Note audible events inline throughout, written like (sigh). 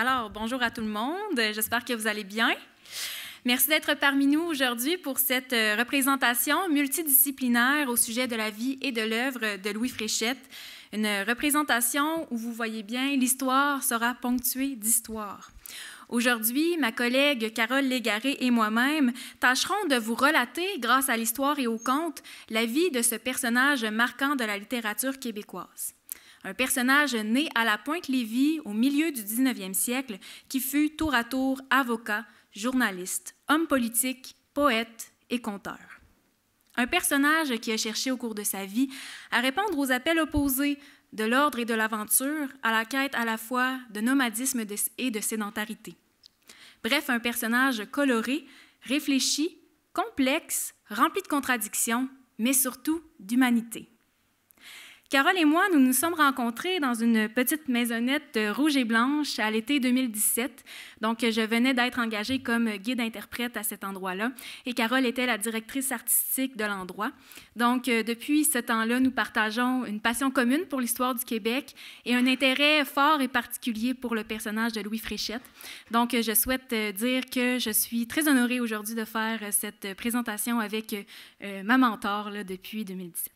Alors, bonjour à tout le monde. J'espère que vous allez bien. Merci d'être parmi nous aujourd'hui pour cette euh, représentation multidisciplinaire au sujet de la vie et de l'œuvre de Louis Fréchette. Une représentation où vous voyez bien, l'histoire sera ponctuée d'histoire. Aujourd'hui, ma collègue Carole Légaré et moi-même tâcherons de vous relater, grâce à l'histoire et au conte, la vie de ce personnage marquant de la littérature québécoise un personnage né à la Pointe-Lévis au milieu du 19e siècle, qui fut tour à tour avocat, journaliste, homme politique, poète et conteur. Un personnage qui a cherché au cours de sa vie à répondre aux appels opposés de l'ordre et de l'aventure à la quête à la fois de nomadisme et de sédentarité. Bref, un personnage coloré, réfléchi, complexe, rempli de contradictions, mais surtout d'humanité. Carole et moi, nous nous sommes rencontrés dans une petite maisonnette rouge et blanche à l'été 2017. Donc, je venais d'être engagée comme guide-interprète à cet endroit-là et Carole était la directrice artistique de l'endroit. Donc, euh, depuis ce temps-là, nous partageons une passion commune pour l'histoire du Québec et un intérêt fort et particulier pour le personnage de Louis Fréchette. Donc, je souhaite euh, dire que je suis très honorée aujourd'hui de faire euh, cette présentation avec ma mentor depuis 2017.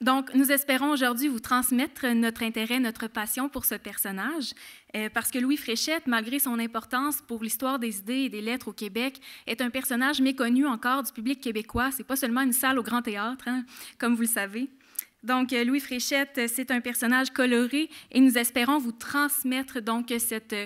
Donc, nous espérons aujourd'hui vous transmettre notre intérêt, notre passion pour ce personnage, euh, parce que Louis Fréchette, malgré son importance pour l'histoire des idées et des lettres au Québec, est un personnage méconnu encore du public québécois. C'est pas seulement une salle au Grand Théâtre, hein, comme vous le savez. Donc, euh, Louis Fréchette, euh, c'est un personnage coloré et nous espérons vous transmettre donc cette,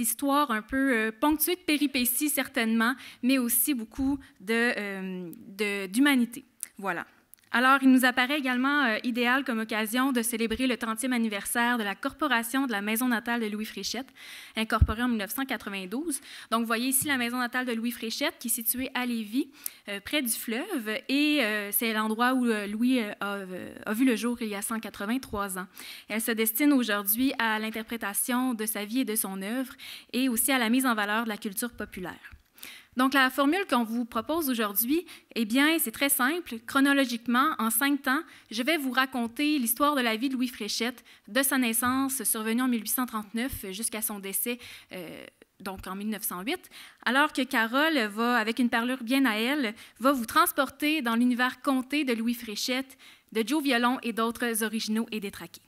histoire un peu ponctuée de péripéties, certainement, mais aussi beaucoup d'humanité. De, d'humanité. voilà. Alors, il nous apparaît également euh, idéal comme occasion de célébrer le 30e anniversaire de la corporation de la maison natale de Louis Fréchette, incorporée en 1992. Donc, vous voyez ici la maison natale de Louis Fréchette, qui est située à Lévis, euh, près du fleuve, et euh, c'est l'endroit où Louis a, a, vu le jour il y a 183 ans. Elle se destine aujourd'hui à l'interprétation de sa vie et de son œuvre, et aussi à la mise en valeur de la culture populaire. Donc, la formule qu'on vous propose aujourd'hui, eh bien, c'est très simple. Chronologiquement, en cinq temps, je vais vous raconter l'histoire de la vie de Louis Fréchette, de sa naissance, survenue en 1839, jusqu'à son décès, euh, donc en 1908, alors que Carole va, avec une parlure bien à elle, va vous transporter dans l'univers conté de Louis Fréchette, de Joe Violon et d'autres originaux et détraqués.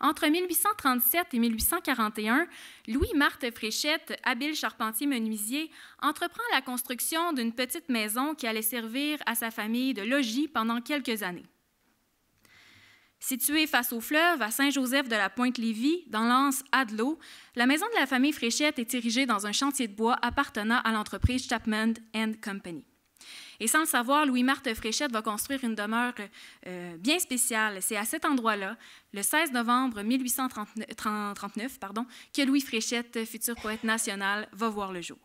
Entre 1837 et 1841, Louis-Marthe Fréchette, habile charpentier menuisier, entreprend la construction d'une petite maison qui allait servir à sa famille de logis pendant quelques années. Située face au fleuve, à Saint-Joseph-de-la-Pointe-Lévis, dans l'anse Adlo, la maison de la famille Fréchette est érigée dans un chantier de bois appartenant à l'entreprise Chapman Company. Et sans le savoir, Louis-Marthe Fréchette va construire une demeure euh, bien spéciale. C'est à cet endroit-là, le 16 novembre 1839, pardon, que Louis Fréchette, futur poète national, va voir le jour.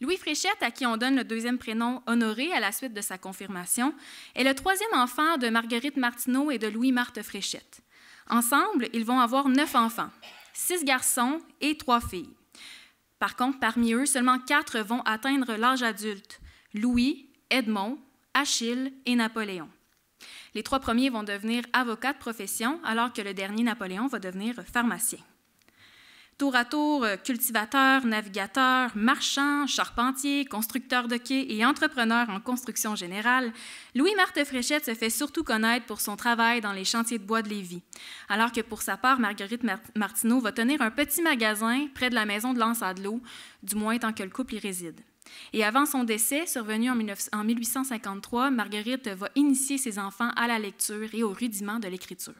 Louis Fréchette, à qui on donne le deuxième prénom Honoré à la suite de sa confirmation, est le troisième enfant de Marguerite Martineau et de Louis-Marthe Fréchette. Ensemble, ils vont avoir neuf enfants, six garçons et trois filles. Par contre, parmi eux, seulement quatre vont atteindre l'âge adulte Louis, Edmond, Achille et Napoléon. Les trois premiers vont devenir avocats de profession, alors que le dernier Napoléon va devenir pharmacien tour à tour euh, cultivateur, navigateur, marchand, charpentier, constructeur de quais et entrepreneur en construction générale, Louis Marthe Fréchette se fait surtout connaître pour son travail dans les chantiers de bois de Lévis, alors que pour sa part, Marguerite Martineau va tenir un petit magasin près de la maison de Lance Adelot, du moins tant que le couple y réside. Et avant son décès, survenu en 1853, Marguerite va initier ses enfants à la lecture et au rudiment de l'écriture.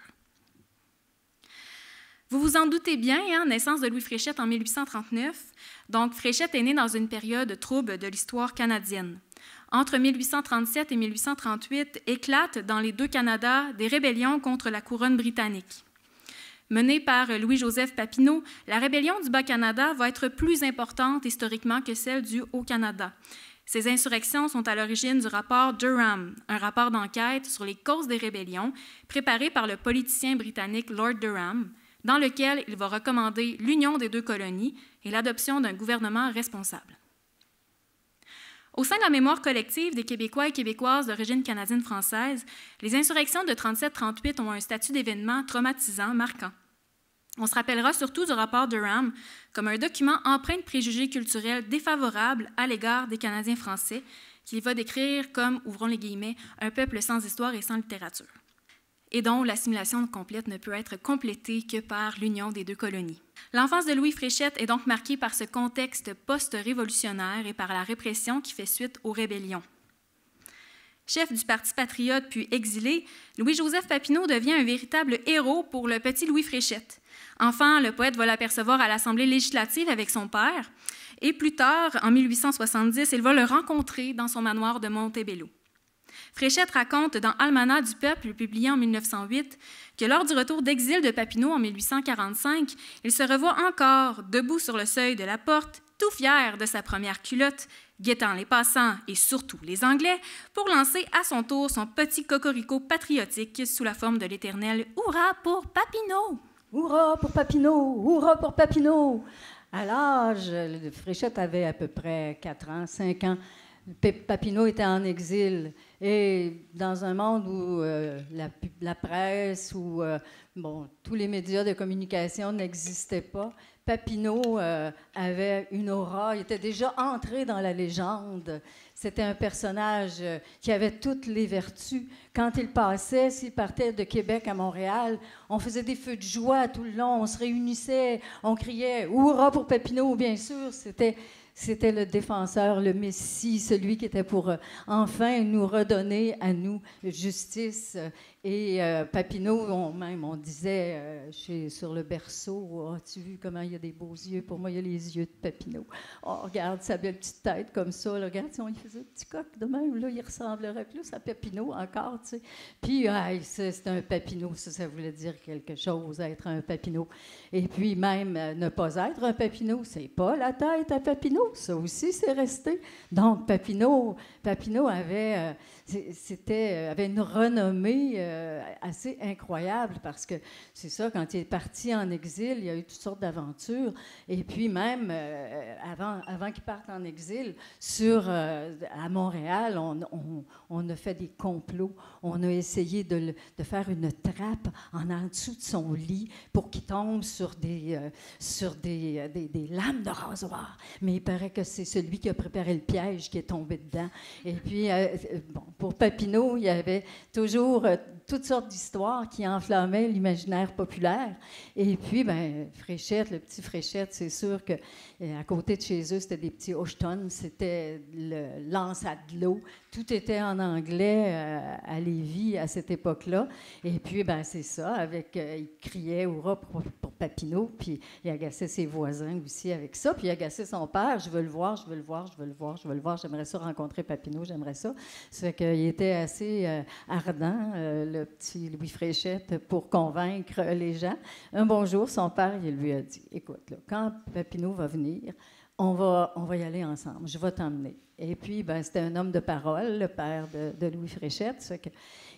Vous vous en doutez bien, hein, naissance de Louis Fréchette en 1839. Donc, Fréchette est né dans une période trouble de l'histoire canadienne. Entre 1837 et 1838 éclatent dans les deux Canadas des rébellions contre la couronne britannique. Menée par Louis-Joseph Papineau, la rébellion du Bas-Canada va être plus importante historiquement que celle du Haut-Canada. Ces insurrections sont à l'origine du rapport Durham, un rapport d'enquête sur les causes des rébellions préparé par le politicien britannique Lord Durham, dans lequel il va recommander l'union des deux colonies et l'adoption d'un gouvernement responsable. Au sein de la mémoire collective des Québécois et Québécoises d'origine canadienne-française, les insurrections de 37-38 ont un statut d'événement traumatisant marquant. On se rappellera surtout du rapport Durham comme un document empreint de préjugés culturels défavorables à l'égard des Canadiens français, qu'il va décrire comme, ouvrons les guillemets, un peuple sans histoire et sans littérature et dont l'assimilation complète ne peut être complétée que par l'union des deux colonies. L'enfance de Louis Fréchette est donc marquée par ce contexte post-révolutionnaire et par la répression qui fait suite aux rébellions. Chef du Parti patriote puis exilé, Louis-Joseph Papineau devient un véritable héros pour le petit Louis Fréchette. Enfin, le poète va l'apercevoir à l'Assemblée législative avec son père, et plus tard, en 1870, il va le rencontrer dans son manoir de Montebello. Fréchette raconte dans Almanach du peuple, publié en 1908, que lors du retour d'exil de Papineau en 1845, il se revoit encore debout sur le seuil de la porte, tout fier de sa première culotte, guettant les passants et surtout les Anglais, pour lancer à son tour son petit cocorico patriotique sous la forme de l'éternel Hurrah pour Papineau! Hurrah pour Papineau! Hurrah pour Papineau! À l'âge, Fréchette avait à peu près 4 ans, 5 ans. Papineau était en exil. Et dans un monde où euh, la, la, presse, où euh, bon, tous les médias de communication n'existaient pas, Papineau euh, avait une aura, il était déjà entré dans la légende. C'était un personnage qui avait toutes les vertus. Quand il passait, s'il partait de Québec à Montréal, on faisait des feux de joie tout le long, on se réunissait, on criait Hurrah pour Papineau, bien sûr. C'était c'était le défenseur, le Messie, celui qui était pour euh, enfin nous redonner à nous justice euh, et euh, Papineau, même, on disait euh, chez, sur le berceau, oh, tu vu comment il y a des beaux yeux? Pour moi, il y a les yeux de Papineau. Oh, regarde sa belle petite tête comme ça. regarde, si on lui faisait un petit coq de même, là, il ressemblerait plus à Papineau encore, tu sais. Puis, c'est un Papineau, ça, ça voulait dire quelque chose, être un Papineau. Et puis, même euh, ne pas être un Papineau, c'est pas la tête à Papineau, ça aussi, c'est resté. Donc, Papineau avait c'était, euh, avait une renommée euh, assez incroyable parce que c'est ça, quand il est parti en exil, il y a eu toutes sortes d'aventures. Et puis même euh, avant, avant qu'il parte en exil, sur, à Montréal, on, on, a fait des complots. On a essayé de, de, faire une trappe en, dessous de son lit pour qu'il tombe sur des, sur des, des, lames de rasoir. Mais il paraît que c'est celui qui a préparé le piège qui est tombé dedans. Et puis, bon, pour Papineau, il y avait toujours euh, toutes sortes d'histoires qui enflammaient l'imaginaire populaire. Et puis, ben, Fréchette, le petit Fréchette, c'est sûr que euh, à côté de chez eux, c'était des petits hostons, c'était le lance à de l'eau. Tout était en anglais euh, à Lévis à cette époque-là. Et puis, ben, c'est ça, avec, il criait ou Papineau, puis il agaçait ses voisins aussi avec ça, puis il agaçait son père, je veux le voir, je veux le voir, je veux le voir, je veux le voir, j'aimerais ça rencontrer Papineau, j'aimerais ça. Ça fait qu'il était assez euh, ardent, euh, le petit Louis Fréchette, pour convaincre les gens. Un bonjour, son père, il lui a dit, écoute, quand Papineau va venir, on va, on va y aller ensemble, je vais t'emmener. Et puis, ben, c'était un homme de parole, le père de, Louis Fréchette.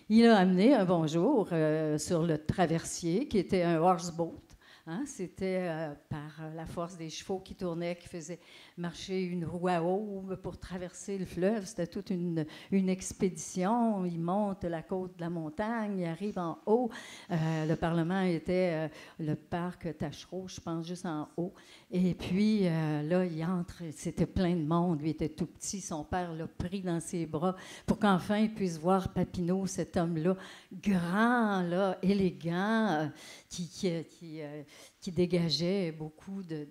il a amené un bonjour euh, sur le traversier, qui était un horseboat, Hein, c'était euh, par la force des chevaux qui tournaient, qui faisaient marcher une roue à eau pour traverser le fleuve. C'était toute une, expédition. Il monte la côte de la montagne, il arrive en haut. Euh, le Parlement était euh, le parc Tachereau, je pense, juste en haut. Et puis là, il entre. C'était plein de monde. Lui était tout petit. Son père l'a pris dans ses bras pour qu'enfin il puisse voir Papineau, cet homme-là, grand, là, élégant qui, euh, qui, dégageait beaucoup de,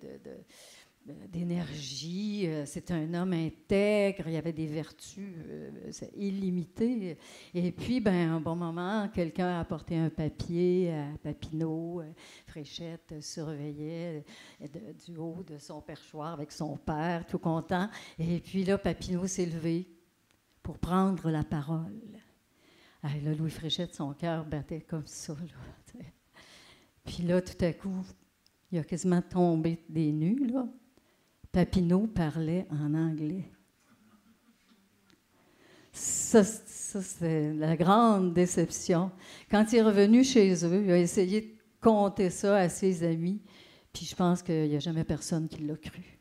d'énergie, euh, c'était un homme intègre, il y avait des vertus euh, illimitées. Et puis, ben, un bon moment, quelqu'un a apporté un papier à Papineau. Fréchette surveillait du haut de son perchoir avec son père, tout content. Et puis là, Papineau s'est levé pour prendre la parole. Ah, là, Louis Fréchette, son cœur battait comme ça. Puis là, tout à coup, il a quasiment tombé des nues, là. Papineau parlait en anglais. Ça, c'est la grande déception. Quand il est revenu chez eux, il a essayé de compter ça à ses amis, puis je pense qu'il n'y a jamais personne qui l'a cru.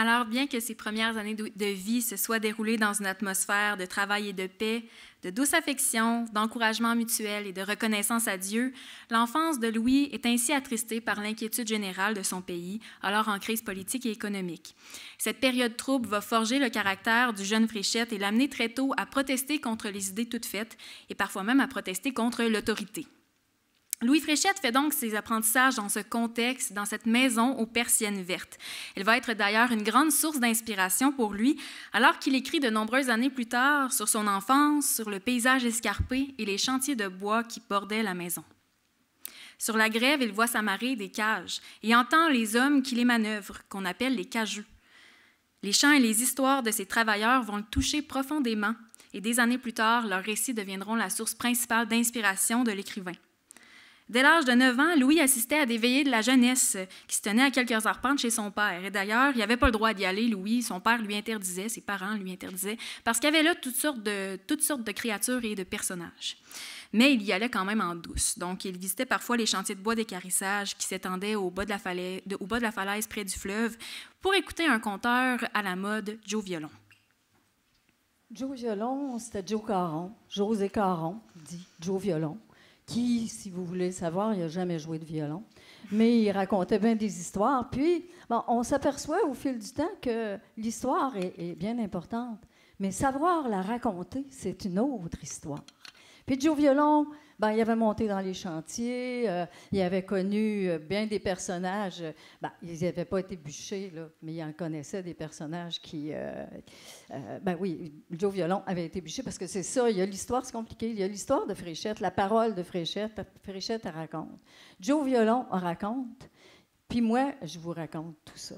Alors, bien que ses premières années de vie se soient déroulées dans une atmosphère de travail et de paix, de douce affection, d'encouragement mutuel et de reconnaissance à Dieu, l'enfance de Louis est ainsi attristée par l'inquiétude générale de son pays, alors en crise politique et économique. Cette période trouble va forger le caractère du jeune frichette et l'amener très tôt à protester contre les idées toutes faites et parfois même à protester contre l'autorité. Louis Fréchette fait donc ses apprentissages dans ce contexte, dans cette maison aux persiennes vertes. Elle va être d'ailleurs une grande source d'inspiration pour lui, alors qu'il écrit de nombreuses années plus tard sur son enfance, sur le paysage escarpé et les chantiers de bois qui bordaient la maison. Sur la grève, il voit s'amarrer des cages et entend les hommes qui les manœuvrent, qu'on appelle les cageux. Les chants et les histoires de ces travailleurs vont le toucher profondément, et des années plus tard, leurs récits deviendront la source principale d'inspiration de l'écrivain. Dès l'âge de 9 ans, Louis assistait à des veillées de la jeunesse qui se tenaient à quelques arpentes chez son père. Et d'ailleurs, il n'avait pas le droit d'y aller, Louis. Son père lui interdisait, ses parents lui interdisaient, parce qu'il y avait là toutes sortes, de, toutes sortes de créatures et de personnages. Mais il y allait quand même en douce. Donc, il visitait parfois les chantiers de bois d'écarissage qui s'étendaient au, au bas de la falaise près du fleuve pour écouter un conteur à la mode, Joe Violon. Joe Violon, c'était Joe Caron, José Caron, dit Joe Violon qui, si vous voulez savoir, il n'a jamais joué de violon, mais il racontait bien des histoires. Puis, on s'aperçoit au fil du temps que l'histoire est, bien importante, mais savoir la raconter, c'est une autre histoire. Puis Joe Violon, ben, il avait monté dans les chantiers, euh, il avait connu euh, bien des personnages. Ben, ils n'avaient pas été bûchés, là, mais il en connaissait des personnages qui. Euh, ben oui, Joe Violon avait été bûché parce que c'est ça, il y a l'histoire, c'est compliqué. Il y a l'histoire de Fréchette, la parole de Fréchette. Fréchette, raconte. Joe Violon raconte. Puis moi, je vous raconte tout ça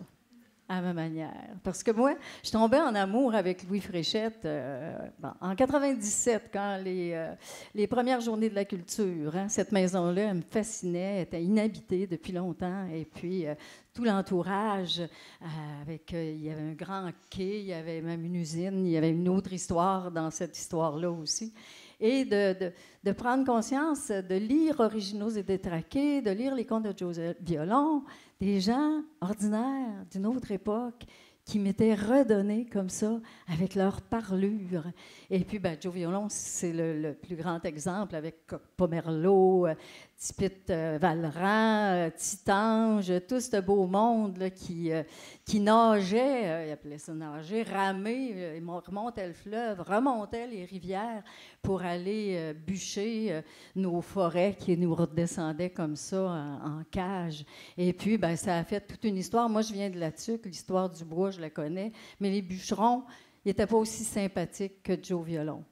à ma manière. Parce que moi, je tombais en amour avec Louis Fréchette euh, en 97, quand les, euh, les, premières journées de la culture, hein. cette maison-là, me fascinait, était inhabitée depuis longtemps. Et puis, euh, tout l'entourage, avec, il y avait un grand quai, il y avait même une usine, il y avait une autre histoire dans cette histoire-là aussi et de, de, de, prendre conscience, de lire Originaux et détraqués, de lire les contes de Joseph Violon, des gens ordinaires d'une autre époque qui m'étaient redonnés comme ça avec leur parlure. Et puis, ben, Joe Violon, c'est le, plus grand exemple avec Pomerlo, euh, Tipit euh, Valran, euh, Titange, tout ce beau monde là, qui, qui nageait, il appelait ça nager, ramer, remontait le fleuve, remontait les rivières pour aller bûcher nos forêts qui nous redescendaient comme ça en, cage. Et puis, ben, ça a fait toute une histoire. Moi, je viens de la tuque, l'histoire du bois, je la connais, mais les bûcherons, ils n'étaient pas aussi sympathiques que Joe Violon.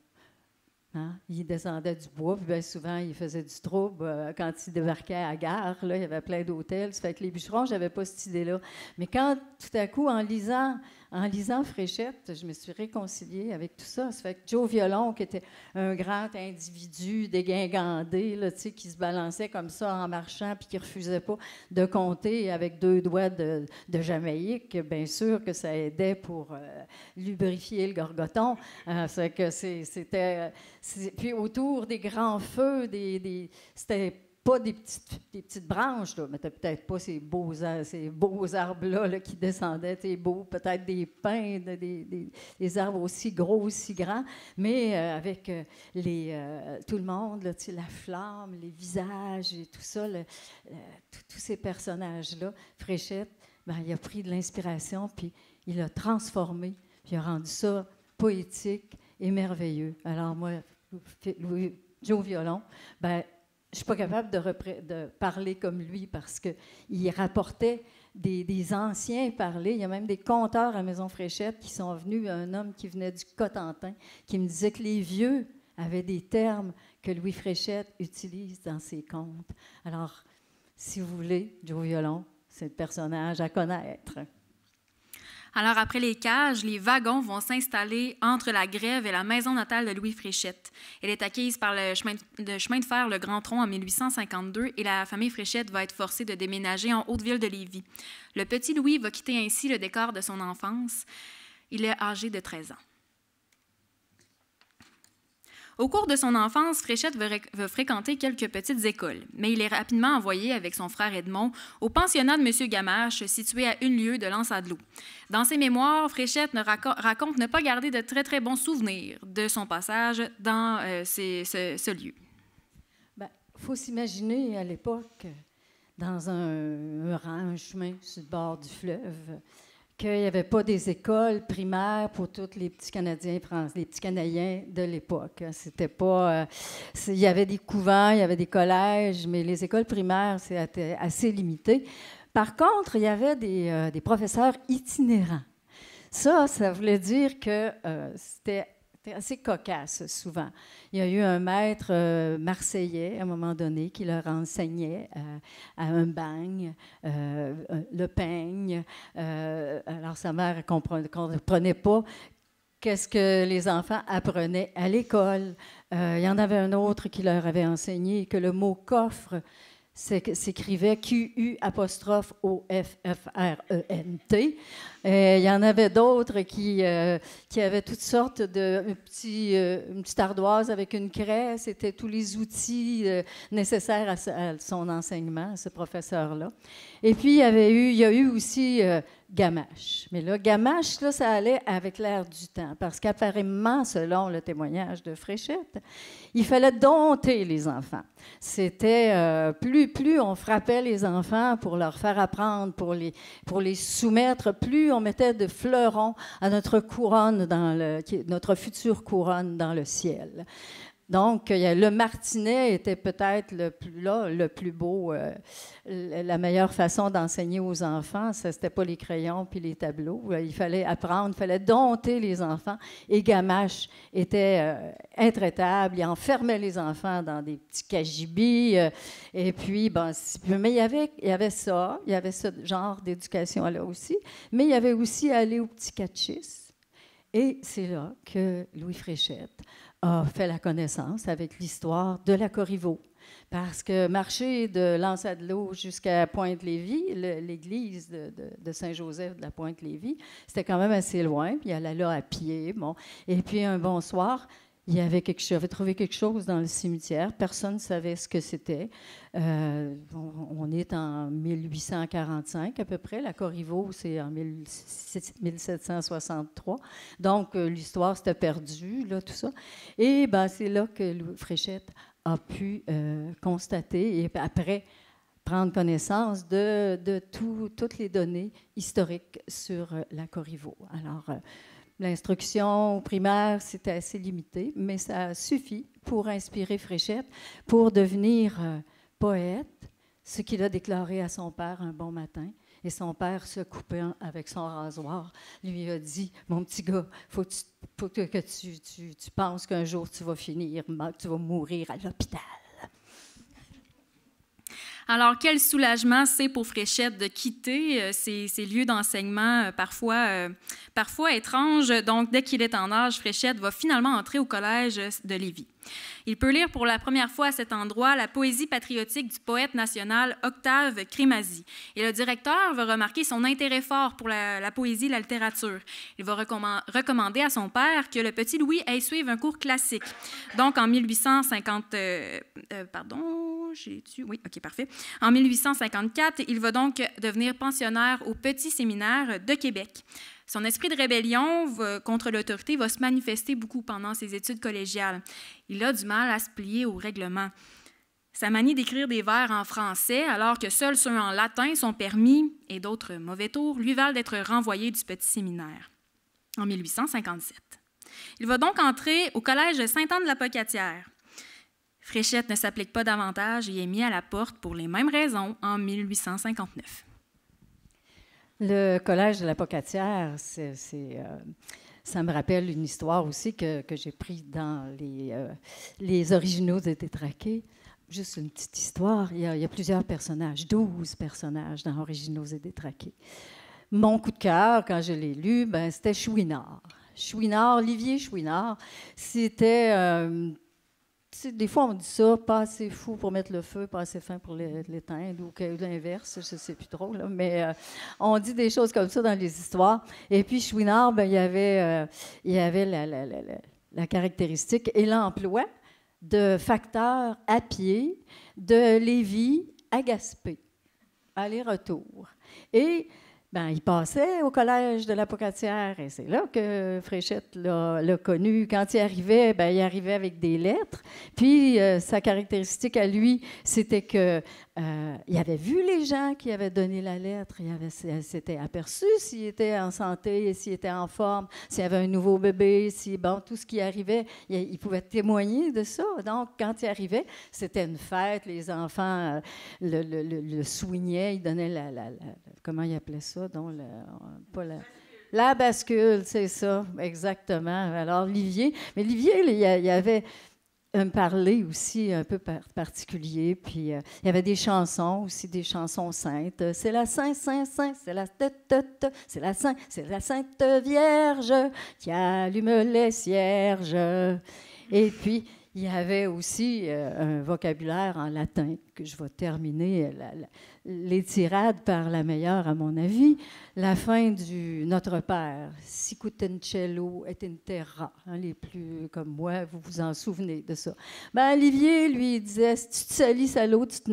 Hein? Il descendait du bois, puis souvent, il faisait du trouble. Euh, quand il débarquait à gare, là, il y avait plein d'hôtels. fait les bûcherons, je n'avais pas cette idée-là. Mais quand, tout à coup, en lisant en lisant Fréchette, je me suis réconciliée avec tout ça. Ça fait que Joe Violon, qui était un grand individu dégingandé, là, qui se balançait comme ça en marchant puis qui refusait pas de compter avec deux doigts de, Jamaïque, bien sûr que ça aidait pour euh, lubrifier le gorgoton. Euh, que c'était... Euh, puis autour des grands feux, des, c'était pas des petites, des petites branches, là, mais tu peut-être pas ces beaux, ces beaux arbres-là qui descendaient, t'es beau, peut-être des pins, des, des, arbres aussi gros, aussi grands, mais euh, avec euh, les, euh, tout le monde, là, la flamme, les visages et tout ça, tous ces personnages-là, Fréchette, ben, il a pris de l'inspiration, puis il a transformé, puis il a rendu ça poétique et merveilleux. Alors moi, Louis, au Violon, ben, pas capable de, parler comme lui parce qu'il rapportait des, anciens parler. Il y a même des conteurs à Maison Fréchette qui sont venus, un homme qui venait du Cotentin, qui me disait que les vieux avaient des termes que Louis Fréchette utilise dans ses contes. Alors, si vous voulez, Joe Violon, c'est le personnage à connaître. Alors, après les cages, les wagons vont s'installer entre la grève et la maison natale de Louis Fréchette. Elle est acquise par le chemin de, chemin de fer Le Grand Tronc en 1852 et la famille Fréchette va être forcée de déménager en Haute-Ville de Lévis. Le petit Louis va quitter ainsi le décor de son enfance. Il est âgé de 13 ans. Au cours de son enfance, Fréchette veut, fréquenter quelques petites écoles, mais il est rapidement envoyé avec son frère Edmond au pensionnat de M. Gamache, situé à une lieue de l'Ansadlou. Dans ses mémoires, Fréchette ne raconte ne pas garder de très très bons souvenirs de son passage dans euh, ce, lieu. Il ben, faut s'imaginer à l'époque dans un, un chemin sur le bord du fleuve qu'il n'y avait pas des écoles primaires pour tous les petits Canadiens les petits Canadiens de l'époque. C'était pas, euh, il y avait des couvents, il y avait des collèges, mais les écoles primaires c'était assez limité. Par contre, il y avait des, euh, professeurs itinérants. Ça, ça voulait dire que euh, c'était assez cocasse souvent. Il y a eu un maître euh, marseillais à un moment donné qui leur enseignait euh, à un bagne, euh, le peigne. alors sa mère ne comprenait pas qu'est-ce que les enfants apprenaient à l'école. il y en avait un autre qui leur avait enseigné que le mot coffre s'écrivait Q-U apostrophe O-F-F-R-E-N-T. Euh, il y en avait d'autres qui, euh, qui avaient toutes sortes de petits euh, une petite ardoise avec une craie. C'était tous les outils nécessaires à, son enseignement, à ce professeur-là. Et puis, il y, avait eu, il y a eu aussi gamache. Mais là, gamache, là, ça allait avec l'air du temps, parce qu'apparemment, selon le témoignage de Fréchette, il fallait dompter les enfants. C'était euh, plus, plus on frappait les enfants pour leur faire apprendre, pour les, pour les soumettre, plus on mettait de fleurons à notre couronne, dans le, notre future couronne dans le ciel. Donc, le martinet était peut-être le plus là, le plus beau, euh, la meilleure façon d'enseigner aux enfants. Ce n'était pas les crayons puis les tableaux. Euh, il fallait apprendre, il fallait dompter les enfants. Et Gamache était euh, intraitable. Il enfermait les enfants dans des petits cagibis. et puis, ben, mais il y, avait, il y avait ça, il y avait ce genre d'éducation-là aussi. Mais il y avait aussi aller au petit cachis. Et c'est là que Louis Fréchette a fait la connaissance avec l'histoire de la Corriveau. Parce que marcher de L'Anse-à-de-l'eau jusqu'à Pointe-Lévis, l'église de, de, de Saint-Joseph de la Pointe-Lévis, c'était quand même assez loin. Puis elle allait là à pied. Bon. Et puis un bon soir, il y avait quelque chose, avait trouvé quelque chose dans le cimetière. Personne ne savait ce que c'était. Euh, on, est en 1845 à peu près. La Corriveau, c'est en 1763. Donc, euh, l'histoire s'était perdue, là, tout ça. Et ben, c'est là que Fréchette a pu euh, constater, et après prendre connaissance de, de toutes les données historiques sur la Corriveau. Alors, L'instruction primaire, c'était assez limité, mais ça suffit pour inspirer Fréchette pour devenir euh, poète, ce qu'il a déclaré à son père un bon matin. Et son père, se coupant avec son rasoir, lui a dit Mon petit gars, faut, faut que, tu, tu penses qu'un jour tu vas finir, tu vas mourir à l'hôpital. Alors, quel soulagement c'est pour Fréchette de quitter euh, ces, lieux d'enseignement euh, parfois, euh, parfois étranges. Donc, dès qu'il est en âge, Fréchette va finalement entrer au collège de Lévis. Il peut lire pour la première fois à cet endroit la poésie patriotique du poète national Octave Crémazie. Et le directeur va remarquer son intérêt fort pour la, poésie et la littérature. Il va recommander à son père que le petit Louis aille suivre un cours classique. Donc, en 1850, euh, euh, pardon, j'ai oui, ok, parfait. En 1854, il va donc devenir pensionnaire au Petit Séminaire de Québec. Son esprit de rébellion contre l'autorité va se manifester beaucoup pendant ses études collégiales. Il a du mal à se plier aux règlements. Sa manie d'écrire des vers en français, alors que seuls ceux en latin sont permis, et d'autres mauvais tours, lui valent d'être renvoyé du petit séminaire en 1857. Il va donc entrer au collège Saint-Anne de la Pocatière. Fréchette ne s'applique pas davantage et est mis à la porte pour les mêmes raisons en 1859. Le collège de la Pocatière, c'est, euh, ça me rappelle une histoire aussi que, j'ai prise dans les, euh, les originaux de détraqués. Juste une petite histoire. Il y, a, plusieurs personnages, 12 personnages dans Originaux et Détraqués. Mon coup de cœur, quand je l'ai lu, ben, c'était Chouinard. Chouinard, Olivier Chouinard, c'était. Euh, des fois, on dit ça, pas assez fou pour mettre le feu, pas assez fin pour l'éteindre, ou l'inverse, je sais plus trop, là, mais euh, on dit des choses comme ça dans les histoires. Et puis, Chouinard, ben, il y avait, euh, il y avait la, caractéristique et l'emploi de facteurs à pied de Lévis à Gaspé, aller-retour. Et ben, il passait au collège de la Pocatière et c'est là que Fréchette l'a connu. Quand il arrivait, ben, il arrivait avec des lettres. Puis euh, sa caractéristique à lui, c'était que euh, il avait vu les gens qui avaient donné la lettre, il, avait, s'était aperçu s'il était en santé, s'il était en forme, s'il avait un nouveau bébé, si, bon, tout ce qui arrivait, il, pouvait témoigner de ça. Donc, quand il arrivait, c'était une fête, les enfants euh, le, le, le, soignaient, ils donnaient la, comment ils appelaient ça, donc, euh, pas La bascule, c'est ça, exactement. Alors, Olivier, mais Olivier, il y avait, me parler aussi un peu particulier. Puis euh, il y avait des chansons aussi, des chansons saintes. C'est la Sainte, Sainte, Sainte, c'est la c'est la Sainte, c'est la Sainte Vierge qui allume les cierges. Et puis il y avait aussi un vocabulaire en latin que je vais terminer les tirades par la meilleure à mon avis la fin du Notre Père Sicutencello et in terra les plus comme moi vous vous en souvenez de ça ben, Olivier lui disait si tu te salis salaud tu te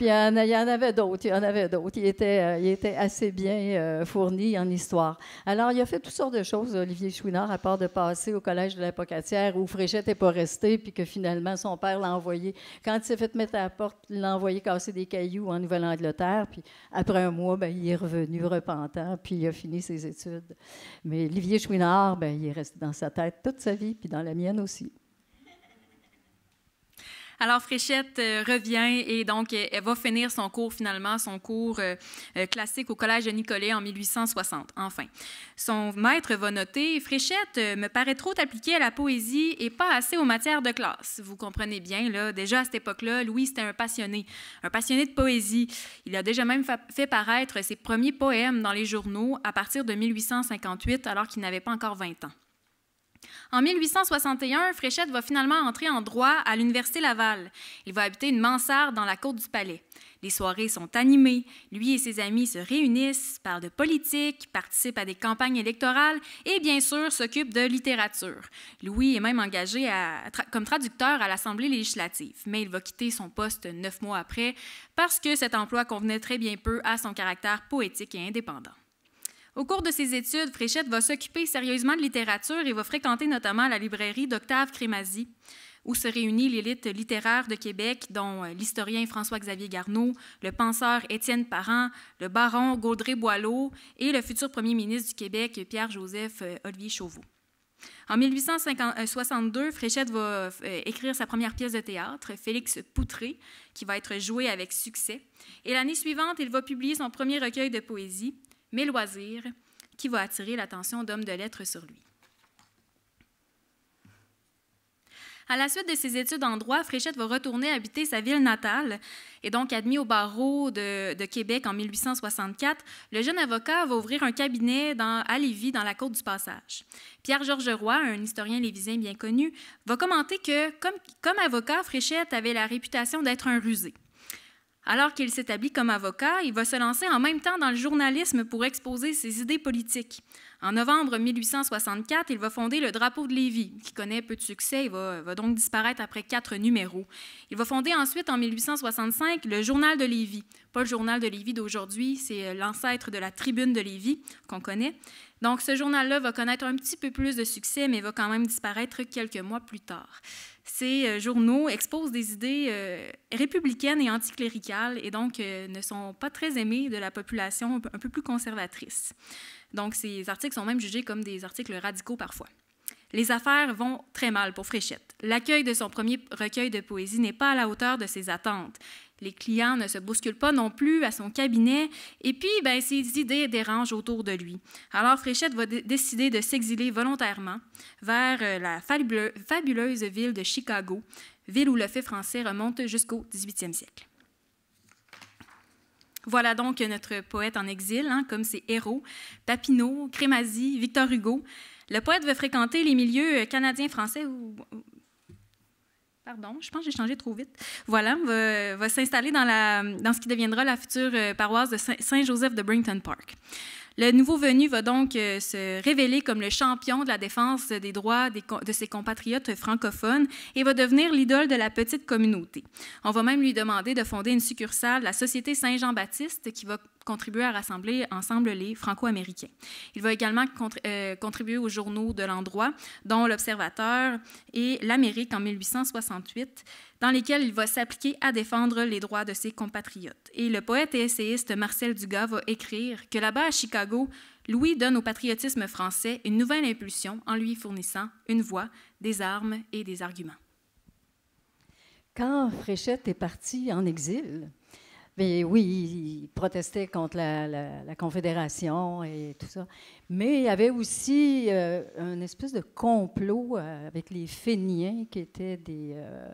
il y en avait d'autres, il y en avait d'autres. Il était, euh, assez bien euh, fourni en histoire. Alors, il a fait toutes sortes de choses, Olivier Chouinard, à part de passer au collège de la Pocatière où Fréchette n'est pas resté, puis que finalement, son père l'a envoyé. Quand il s'est fait mettre à la porte, il l'a envoyé casser des cailloux en Nouvelle-Angleterre. Puis après un mois, ben, il est revenu repentant, puis il a fini ses études. Mais Olivier Chouinard, ben, il est resté dans sa tête toute sa vie, puis dans la mienne aussi. Alors, Fréchette euh, revient et donc euh, elle va finir son cours finalement, son cours euh, classique au Collège de Nicolet en 1860, enfin. Son maître va noter Fréchette me paraît trop appliquée à la poésie et pas assez aux matières de classe. Vous comprenez bien, là, déjà à cette époque-là, Louis, c'était un passionné, un passionné de poésie. Il a déjà même fait paraître ses premiers poèmes dans les journaux à partir de 1858, alors qu'il n'avait pas encore 20 ans. En 1861, Fréchette va finalement entrer en droit à l'Université Laval. Il va habiter une mansarde dans la cour du palais. Les soirées sont animées, lui et ses amis se réunissent, parlent de politique, participent à des campagnes électorales et bien sûr s'occupent de littérature. Louis est même engagé comme traducteur à l'Assemblée législative, mais il va quitter son poste neuf mois après parce que cet emploi convenait très bien peu à son caractère poétique et indépendant. Au cours de ses études, Fréchette va s'occuper sérieusement de littérature et va fréquenter notamment la librairie d'Octave Crémazie, où se réunit l'élite littéraire de Québec, dont euh, l'historien François-Xavier Garneau, le penseur Étienne Parent, le baron Gaudré Boileau et le futur premier ministre du Québec, Pierre-Joseph euh, Olivier Chauveau. En 1862, euh, Fréchette va écrire sa première pièce de théâtre, Félix Poutré, qui va être jouée avec succès. Et l'année suivante, il va publier son premier recueil de poésie, mes loisirs, qui va attirer l'attention d'hommes de lettres sur lui. À la suite de ses études en droit, Fréchette va retourner habiter sa ville natale et donc admis au barreau de, Québec en 1864, le jeune avocat va ouvrir un cabinet dans, à Lévis, dans la Côte du Passage. Pierre-Georges Roy, un historien lévisien bien connu, va commenter que, comme, comme avocat, Fréchette avait la réputation d'être un rusé. Alors qu'il s'établit comme avocat, il va se lancer en même temps dans le journalisme pour exposer ses idées politiques. En novembre 1864, il va fonder le Drapeau de Lévis, qui connaît peu de succès et va, donc disparaître après quatre numéros. Il va fonder ensuite, en 1865, le Journal de Lévis. Pas le Journal de Lévis d'aujourd'hui, c'est euh, l'ancêtre de la Tribune de Lévis qu'on connaît. Donc, ce journal-là va connaître un petit peu plus de succès, mais va quand même disparaître quelques mois plus tard. Ces euh, journaux exposent des idées euh, républicaines et anticléricales et donc euh, ne sont pas très aimés de la population un peu plus conservatrice. Donc, ces articles sont même jugés comme des articles radicaux parfois. Les affaires vont très mal pour Fréchette. L'accueil de son premier recueil de poésie n'est pas à la hauteur de ses attentes. Les clients ne se bousculent pas non plus à son cabinet et puis ben, ses idées dérangent autour de lui. Alors Fréchette va décider de s'exiler volontairement vers euh, la fabuleuse ville de Chicago, ville où le fait français remonte jusqu'au 18e siècle. Voilà donc notre poète en exil, hein, comme ses héros, Papineau, Crémazie, Victor Hugo. Le poète veut fréquenter les milieux euh, canadiens, français ou, pardon, je pense que j'ai changé trop vite. Voilà, va, va s'installer dans, dans ce qui deviendra la future euh, paroisse de Saint-Joseph de Brington Park. Le nouveau venu va donc euh, se révéler comme le champion de la défense des droits de ses compatriotes francophones et va devenir l'idole de la petite communauté. On va même lui demander de fonder une succursale la Société Saint-Jean-Baptiste qui va contribuer à rassembler ensemble les franco-américains. Il va également euh, contribuer aux journaux de l'endroit, dont l'Observateur et l'Amérique en 1868, dans lesquels il va s'appliquer à défendre les droits de ses compatriotes. Et le poète et essayiste Marcel Dugas va écrire que là-bas à Chicago, Louis donne au patriotisme français une nouvelle impulsion en lui fournissant une voix, des armes et des arguments. Quand Fréchette est parti en exil, mais oui, il protestait contre la, Confédération et tout ça. Mais il y avait aussi euh, un espèce de complot euh, avec les Féniens qui étaient des. Euh,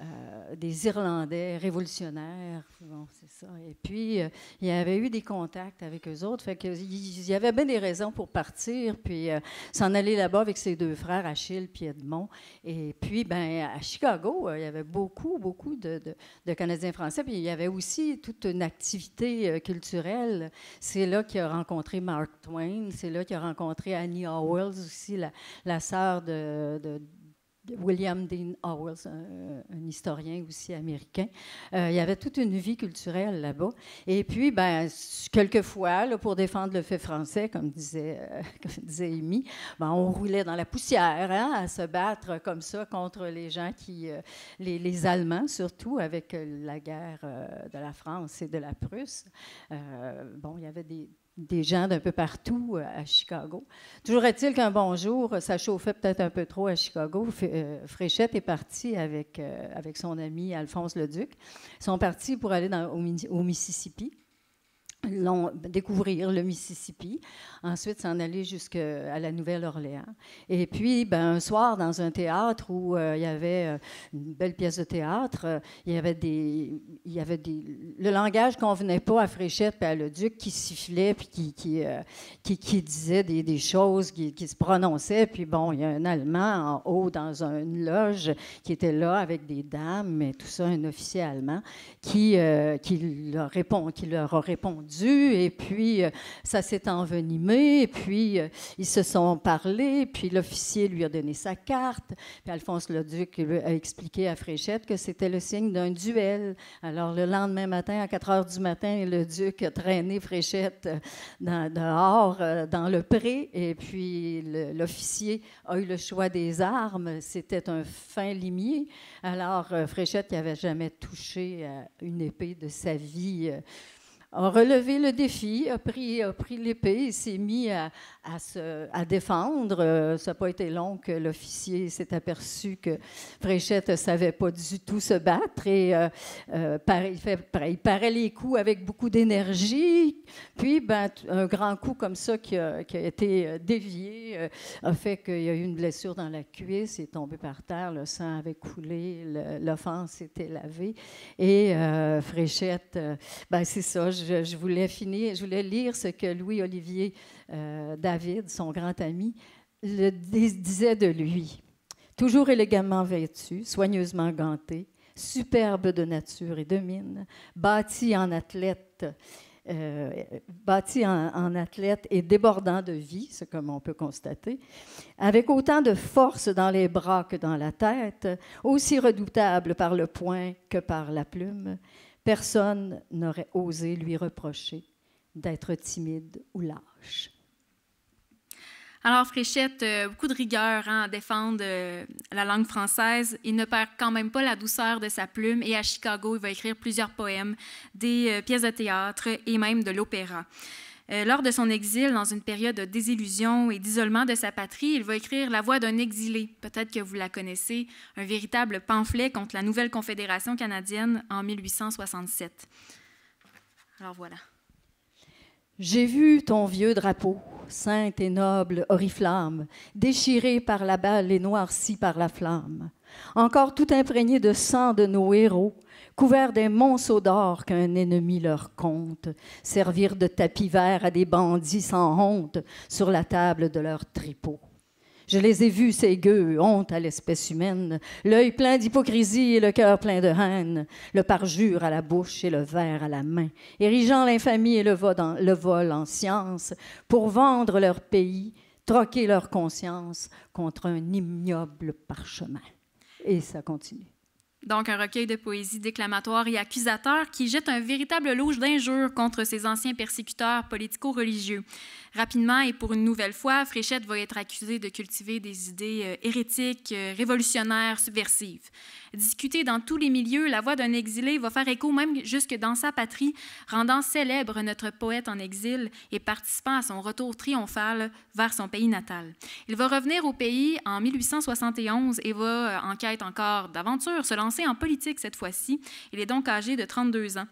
euh, des Irlandais révolutionnaires. Bon, c'est ça. Et puis, euh, il y avait eu des contacts avec eux autres. Fait il y avait bien des raisons pour partir, puis euh, s'en aller là-bas avec ses deux frères, Achille et Edmond. Et puis, ben, à Chicago, il y avait beaucoup, beaucoup de, Canadiens français. Puis, il y avait aussi toute une activité culturelle. C'est là qu'il a rencontré Mark Twain. C'est là qu'il a rencontré Annie Howells, aussi, la, la sœur de William Dean Howells, un, historien aussi américain. Euh, il y avait toute une vie culturelle là-bas. Et puis, ben, quelquefois, là, pour défendre le fait français, comme disait, euh, (laughs) comme disait Amy, ben, on roulait dans la poussière hein, à se battre comme ça contre les gens qui, euh, les, les, Allemands surtout, avec la guerre de la France et de la Prusse. bon, il y avait des des gens d'un peu partout euh, à Chicago. Toujours est-il qu'un bonjour, ça chauffait peut-être un peu trop à Chicago. Euh, Fréchette est partie avec, euh, avec son ami Alphonse Leduc. Ils sont partis pour aller dans, au Mississippi découvrir le Mississippi, ensuite s'en aller jusqu'à la Nouvelle-Orléans. Et puis, ben, un soir, dans un théâtre où euh, il y avait euh, une belle pièce de théâtre, euh, il y avait des... Il y avait des le langage qu'on venait pas à Fréchette puis à Le Duc qui sifflait, puis qui, qui, qui, disait des, choses, qui, se prononçait. Puis bon, il y a un Allemand en haut dans une loge qui était là avec des dames, mais tout ça, un officier allemand, qui, qui, leur, répond, qui leur a répondu et puis euh, ça s'est envenimé, et puis euh, ils se sont parlé, puis l'officier lui a donné sa carte, puis Alphonse Leduc lui a expliqué à Fréchette que c'était le signe d'un duel. Alors le lendemain matin, à 4 heures du matin, le duc a traîné Fréchette euh, dehors, dans le pré, et puis l'officier a eu le choix des armes. C'était un fin limier. Alors Fréchette, n'avait jamais touché une épée de sa vie, a relevé le défi, a pris, pris l'épée et s'est mis à, à, se, défendre. Euh, ça n'a pas été long que l'officier s'est aperçu que Fréchette ne savait pas du tout se battre et euh, euh, il, les coups avec beaucoup d'énergie. Puis, ben, un grand coup comme ça qui a, été dévié a fait qu'il y a eu une blessure dans la cuisse, il est tombé par terre, le sang avait coulé, l'offense était lavée. Et Fréchette, ben, c'est ça, je, voulais finir, je voulais lire ce que Louis-Olivier euh, David, son grand ami, le disait de lui. Toujours élégamment vêtu, soigneusement ganté, superbe de nature et de mine, bâti en athlète, euh, bâti en, athlète et débordant de vie, c'est comme on peut constater, avec autant de force dans les bras que dans la tête, aussi redoutable par le poing que par la plume, Personne n'aurait osé lui reprocher d'être timide ou lâche. Alors, Fréchette, euh, beaucoup de rigueur en hein, à défendre euh, la langue française. Il ne perd quand même pas la douceur de sa plume et à Chicago, il va écrire plusieurs poèmes, des euh, pièces de théâtre et même de l'opéra. Euh, lors de son exil, dans une période de désillusion et d'isolement de sa patrie, il va écrire La voix d'un exilé. Peut-être que vous la connaissez, un véritable pamphlet contre la nouvelle Confédération canadienne en 1867. Alors voilà. J'ai vu ton vieux drapeau, saint et noble oriflamme, déchiré par la balle et noirci par la flamme. Encore tout imprégné de sang de nos héros, couverts d'un monceau d'or qu'un ennemi leur compte, servir de tapis vert à des bandits sans honte sur la table de leurs tripot. Je les ai vus, ces gueux, honte à l'espèce humaine, l'œil plein d'hypocrisie et le cœur plein de haine, le parjure à la bouche et le verre à la main, érigeant l'infamie et le vol en science pour vendre leur pays, troquer leur conscience contre un ignoble parchemin. Et ça continue donc un recueil de poésie déclamatoire et accusateur qui jette un véritable loge d'injures contre ses anciens persécuteurs politico-religieux. Rapidement et pour une nouvelle fois, Fréchette va être accusée de cultiver des idées euh, hérétiques, euh, révolutionnaires, subversives. Discutée dans tous les milieux, la voix d'un exilé va faire écho même jusque dans sa patrie, rendant célèbre notre poète en exil et participant à son retour triomphal vers son pays natal. Il va revenir au pays en 1871 et va, euh, en quête encore d'aventure, se lancer en politique cette fois-ci. Il est donc âgé de 32 ans.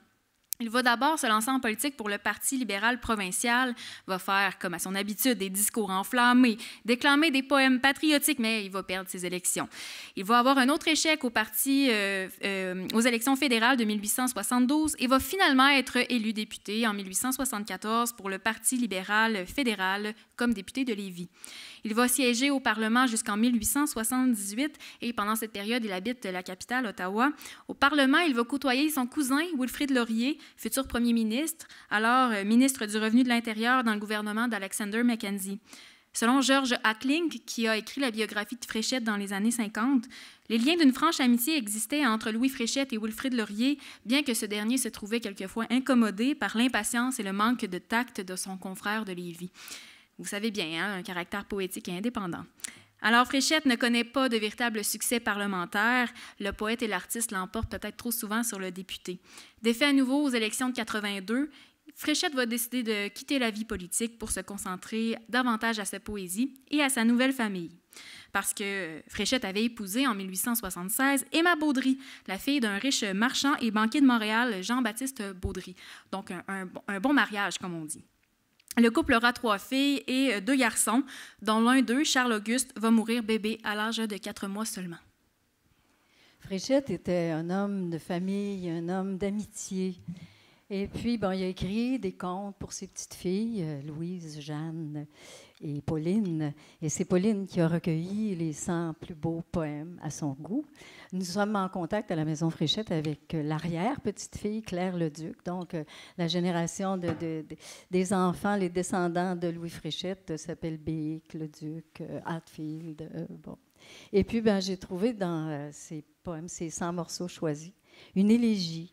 Il va d'abord se lancer en politique pour le Parti libéral provincial, va faire, comme à son habitude, des discours enflammés, déclamer des poèmes patriotiques, mais il va perdre ses élections. Il va avoir un autre échec au parti, euh, euh, aux élections fédérales de 1872 et va finalement être élu député en 1874 pour le Parti libéral fédéral comme député de Lévis. Il va siéger au Parlement jusqu'en 1878 et pendant cette période, il habite la capitale, Ottawa. Au Parlement, il va côtoyer son cousin, Wilfrid Laurier, futur premier ministre, alors euh, ministre du Revenu de l'Intérieur dans le gouvernement d'Alexander Mackenzie. Selon George Atling, qui a écrit la biographie de Fréchette dans les années 50, les liens d'une franche amitié existaient entre Louis Fréchette et Wilfrid Laurier, bien que ce dernier se trouvait quelquefois incommodé par l'impatience et le manque de tact de son confrère de Lévis. Vous savez bien, hein, un caractère poétique et indépendant. Alors, Fréchette ne connaît pas de véritable succès parlementaire. Le poète et l'artiste l'emportent peut-être trop souvent sur le député. Défait à nouveau aux élections de 82, Fréchette va décider de quitter la vie politique pour se concentrer davantage à sa poésie et à sa nouvelle famille. Parce que Fréchette avait épousé en 1876 Emma Baudry, la fille d'un riche marchand et banquier de Montréal, Jean-Baptiste Baudry. Donc un bon mariage, comme on dit. Le couple aura trois filles et euh, deux garçons, dont l'un d'eux, Charles-Auguste, va mourir bébé à l'âge de quatre mois seulement. Fréchette était un homme de famille, un homme d'amitié. Et puis, bon, il a écrit des contes pour ses petites filles, euh, Louise, Jeanne et Pauline. Et c'est Pauline qui a recueilli les 100 plus beaux poèmes à son goût. Nous sommes en contact à la Maison Fréchette avec euh, l'arrière-petite-fille, Claire Leduc, donc euh, la génération de, des enfants, les descendants de Louis Fréchette s'appellent Béic, Leduc, Hatfield. bon. Et puis, ben, j'ai trouvé dans ces poèmes, ces 100 morceaux choisis, une élégie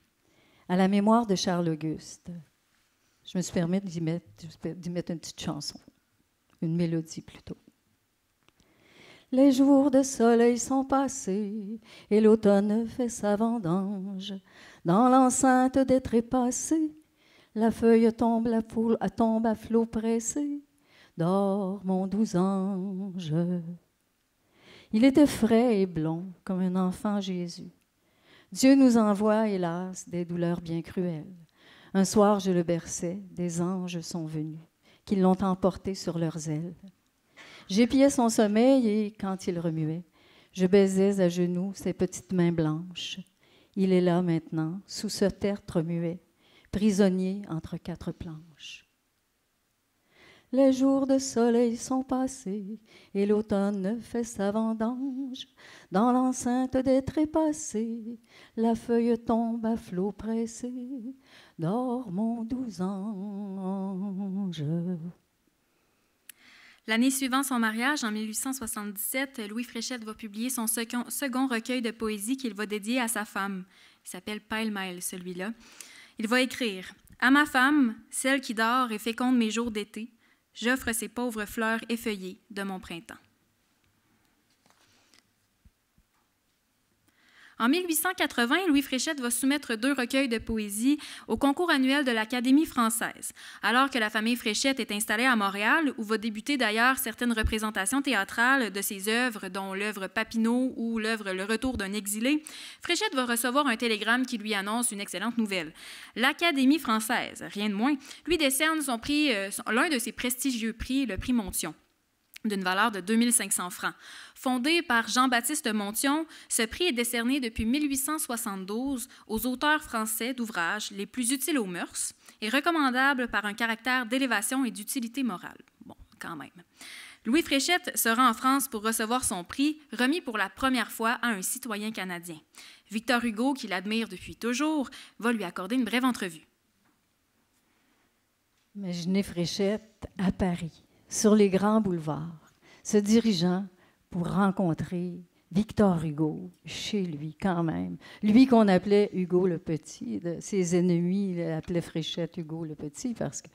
à la mémoire de Charles Auguste. Je me suis permis d'y mettre, une petite chanson, une mélodie plutôt. Les jours de soleil sont passés et l'automne fait sa vendange. Dans l'enceinte des trépassés, la feuille tombe la foule, tombe à flot pressé. Dors, mon doux ange. Il était frais et blond comme un enfant Jésus. Dieu nous envoie, hélas, des douleurs bien cruelles. Un soir, je le berçais, des anges sont venus, qui l'ont emporté sur leurs ailes. J'épiais son sommeil et, quand il remuait, je baisais à genoux ses petites mains blanches. Il est là maintenant, sous ce tertre muet, prisonnier entre quatre planches. Les jours de soleil sont passés et l'automne fait sa vendange. Dans l'enceinte des trépassés, la feuille tombe à flots pressés. Dors mon doux ange. L'année suivant son mariage, en 1877, Louis Fréchette va publier son second, recueil de poésie qu'il va dédier à sa femme. Il s'appelle Pêle-mêle, celui-là. Il va écrire À ma femme, celle qui dort et féconde mes jours d'été, J'offre ces pauvres fleurs effeuillées de mon printemps. En 1880, Louis Fréchette va soumettre deux recueils de poésie au concours annuel de l'Académie française, alors que la famille Fréchette est installée à Montréal, où va débuter d'ailleurs certaines représentations théâtrales de ses œuvres, dont l'œuvre Papineau ou l'œuvre Le Retour d'un exilé. Fréchette va recevoir un télégramme qui lui annonce une excellente nouvelle. L'Académie française, rien de moins, lui décerne son prix, euh, l'un de ses prestigieux prix, le prix Montion d'une valeur de 2500 francs. Fondé par Jean-Baptiste Montion, ce prix est décerné depuis 1872 aux auteurs français d'ouvrages les plus utiles aux mœurs et recommandable par un caractère d'élévation et d'utilité morale. Bon, quand même. Louis Fréchette sera en France pour recevoir son prix, remis pour la première fois à un citoyen canadien. Victor Hugo, qui l'admire depuis toujours, va lui accorder une brève entrevue. Imaginez Fréchette à Paris sur les grands boulevards, se dirigeant pour rencontrer Victor Hugo, chez lui quand même. Lui qu'on appelait Hugo le Petit, ses ennemis l'appelaient Fréchette Hugo le Petit parce que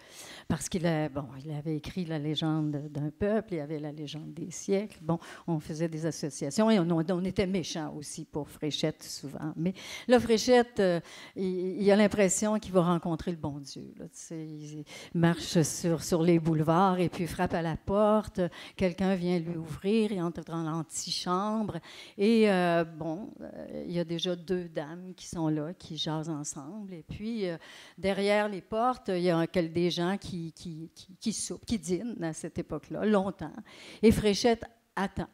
parce qu'il bon, il avait écrit la légende d'un peuple, il avait la légende des siècles. Bon, on faisait des associations et on, était méchants aussi pour Fréchette souvent. Mais là, Fréchette, euh, il, a l'impression qu'il va rencontrer le bon Dieu. il marche sur, sur les boulevards et puis frappe à la porte. Quelqu'un vient lui ouvrir, et entre dans l'antichambre et euh, bon, euh, il y a déjà deux dames qui sont là, qui jasent ensemble. Et puis, euh, derrière les portes, il y a des gens qui, qui, qui, soupent, qui dînent à cette époque-là, longtemps. Et Fréchette attend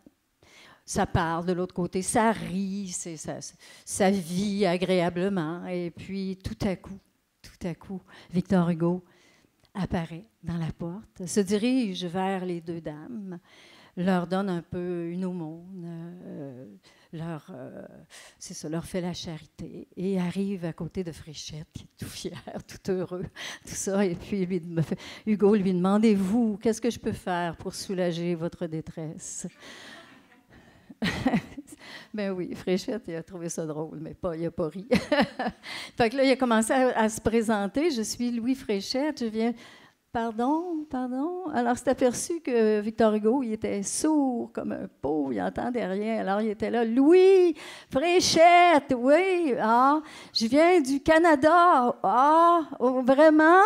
ça part de l'autre côté, ça rit, ça, ça, vit agréablement. Et puis tout à coup, tout à coup, Victor Hugo apparaît dans la porte, se dirige vers les deux dames, leur donne un peu une aumône, euh, leur, euh, c'est ça, leur fait la charité et arrive à côté de Fréchette, qui est tout fier, tout heureux, tout ça. Et puis lui, Hugo lui demande Et vous, qu'est-ce que je peux faire pour soulager votre détresse (laughs) ben oui, Fréchette, il a trouvé ça drôle, mais pas, il n'a pas ri. (laughs) fait que là, il a commencé à se présenter. Je suis Louis Fréchette, je viens Pardon, pardon. Alors, c'est aperçu que Victor Hugo, il était sourd comme un pot, il n'entendait rien. Alors, il était là. Louis, Fréchette, oui, ah, je viens du Canada. Ah, oh, vraiment?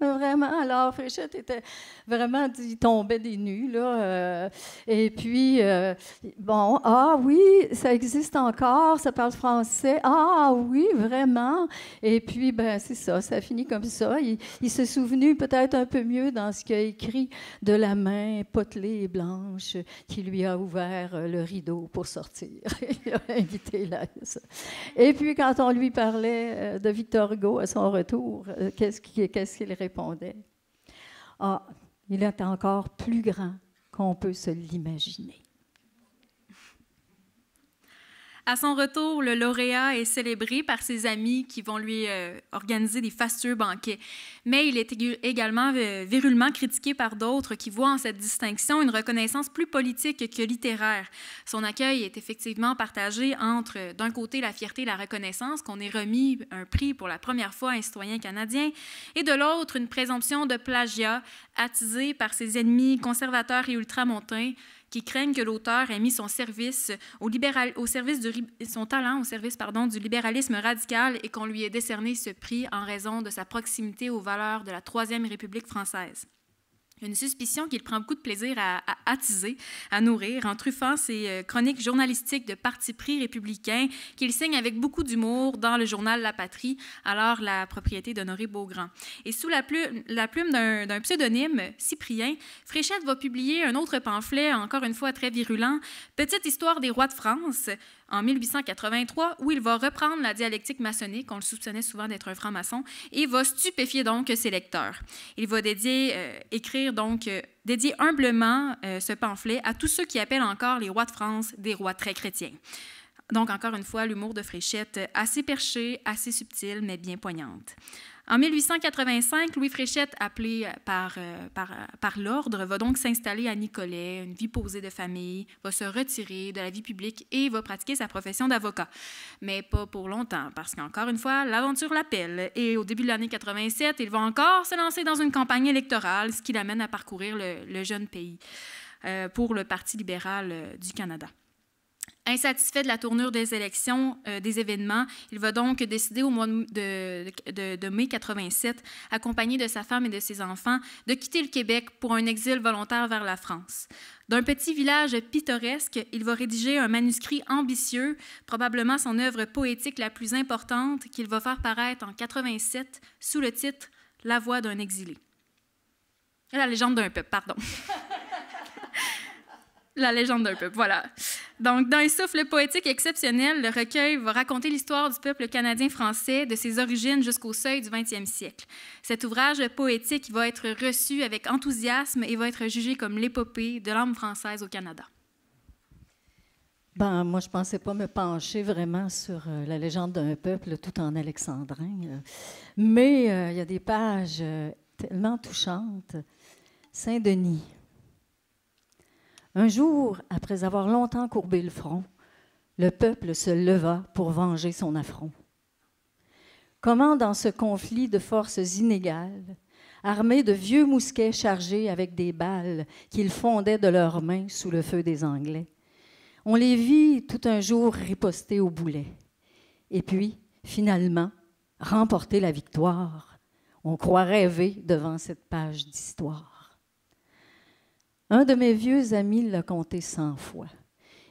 (laughs) vraiment. Alors, Fréchette était vraiment, il tombait des nues, là. Euh, et puis, euh, bon, ah oui, ça existe encore, ça parle français. Ah oui, vraiment. Et puis, ben, c'est ça, ça finit comme ça. Il, se souvenu peut-être un peu mieux dans ce qu'il a écrit de la main potelée et blanche qui lui a ouvert le rideau pour sortir. (laughs) il a invité là. Et puis, quand on lui parlait euh, de Victor Hugo à son retour, qu'est-ce qu'il qu répondait? répondait Ah, il est encore plus grand qu'on peut se l'imaginer. À son retour, le lauréat est célébré par ses amis qui vont lui euh, organiser des fastueux banquets. Mais il est également euh, virulement critiqué par d'autres qui voient en cette distinction une reconnaissance plus politique que littéraire. Son accueil est effectivement partagé entre, euh, d'un côté, la fierté et la reconnaissance qu'on est remis un prix pour la première fois à un citoyen canadien, et de l'autre, une présomption de plagiat attisée par ses ennemis conservateurs et ultramontains qui craignent que l'auteur ait mis son, service au, service son talent au service pardon, du libéralisme radical et qu'on lui ait décerné ce prix en raison de sa proximité aux valeurs de la Troisième République française une suspicion qu'il prend beaucoup de plaisir à, attiser, à nourrir, en truffant ses euh, chroniques journalistiques de parti pris républicain qu'il signe avec beaucoup d'humour dans le journal La Patrie, alors la propriété d'Honoré Beaugrand. Et sous la plume, la plume d'un pseudonyme, Cyprien, Fréchette va publier un autre pamphlet, encore une fois très virulent, Petite histoire des rois de France, en 1883, où il va reprendre la dialectique maçonnique, on le soupçonnait souvent d'être un franc-maçon, et va stupéfier donc ses lecteurs. Il va dédier, euh, écrire donc, euh, dédier humblement euh, ce pamphlet à tous ceux qui appellent encore les rois de France des rois très chrétiens. Donc, encore une fois, l'humour de Fréchette, assez perché, assez subtil, mais bien poignante. En 1885, Louis Fréchette, appelé euh, par, euh, euh, par, l'ordre, va donc s'installer à Nicolet, une vie posée de famille, va se retirer de la vie publique et va pratiquer sa profession d'avocat. Mais pas pour longtemps, parce qu'encore une fois, l'aventure l'appelle. Et au début de l'année 87, il va encore se lancer dans une campagne électorale, ce qui l'amène à parcourir le, jeune pays pour le Parti libéral du Canada. Insatisfait de la tournure des élections, euh, des événements, il va donc décider au mois de, de, mai 87, accompagné de sa femme et de ses enfants, de quitter le Québec pour un exil volontaire vers la France. D'un petit village pittoresque, il va rédiger un manuscrit ambitieux, probablement son œuvre poétique la plus importante, qu'il va faire paraître en 87 sous le titre La voix d'un exilé. Ah, la légende d'un peuple, pardon. (laughs) La légende d'un peuple, voilà. Donc, dans un souffle poétique exceptionnel, le recueil va raconter l'histoire du peuple canadien-français, de ses origines jusqu'au seuil du 20e siècle. Cet ouvrage poétique va être reçu avec enthousiasme et va être jugé comme l'épopée de l'âme française au Canada. Ben, moi, je ne pensais pas me pencher vraiment sur euh, la légende d'un peuple tout en alexandrin. Euh. Mais euh, il y a des pages tellement touchantes. Saint-Denis. Un jour, après avoir longtemps courbé le front, le peuple se leva pour venger son affront. Comment, dans ce conflit de forces inégales, armés de vieux mousquets chargés avec des balles qu'ils fondaient de leurs mains sous le feu des Anglais, on les vit tout un jour riposter au boulet. Et puis, finalement, remporter la victoire. On croit rêver devant cette page d'histoire. Un de mes vieux amis l'a conté cent fois.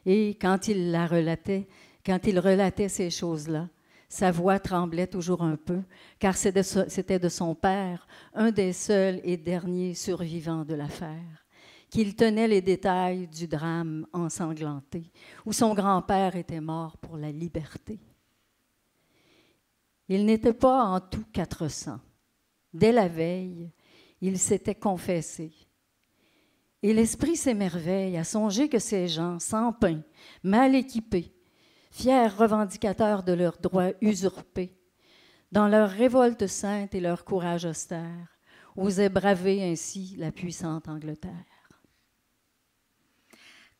Et quand il la relatait, quand il relatait ces choses-là, sa voix tremblait toujours un peu, car c'était de son père, un des seuls et derniers survivants de l'affaire, qu'il tenait les détails du drame ensanglanté, où son grand-père était mort pour la liberté. Il n'était pas en tout 400. Dès la veille, il s'était confessé et l'esprit s'émerveille à songer que ces gens, sans pain, mal équipés, fiers revendicateurs de leurs droits usurpés, dans leur révolte sainte et leur courage austère, osaient braver ainsi la puissante Angleterre.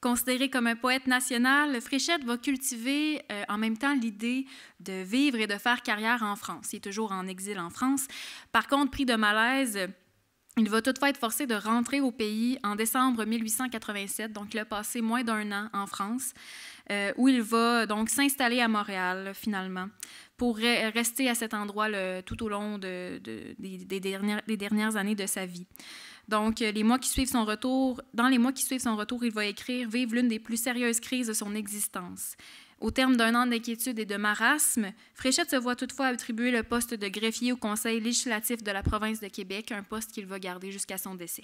Considéré comme un poète national, Fréchette va cultiver euh, en même temps l'idée de vivre et de faire carrière en France. Il est toujours en exil en France. Par contre, pris de malaise, il va toutefois être forcé de rentrer au pays en décembre 1887, donc il a passé moins d'un an en France, euh, où il va donc s'installer à Montréal finalement pour rester à cet endroit tout au long des, dernières, années de sa vie. Donc, euh, les mois qui suivent son retour, dans les mois qui suivent son retour, il va écrire Vive l'une des plus sérieuses crises de son existence. Au terme d'un an d'inquiétude et de marasme, Fréchette se voit toutefois attribuer le poste de greffier au Conseil législatif de la province de Québec, un poste qu'il va garder jusqu'à son décès.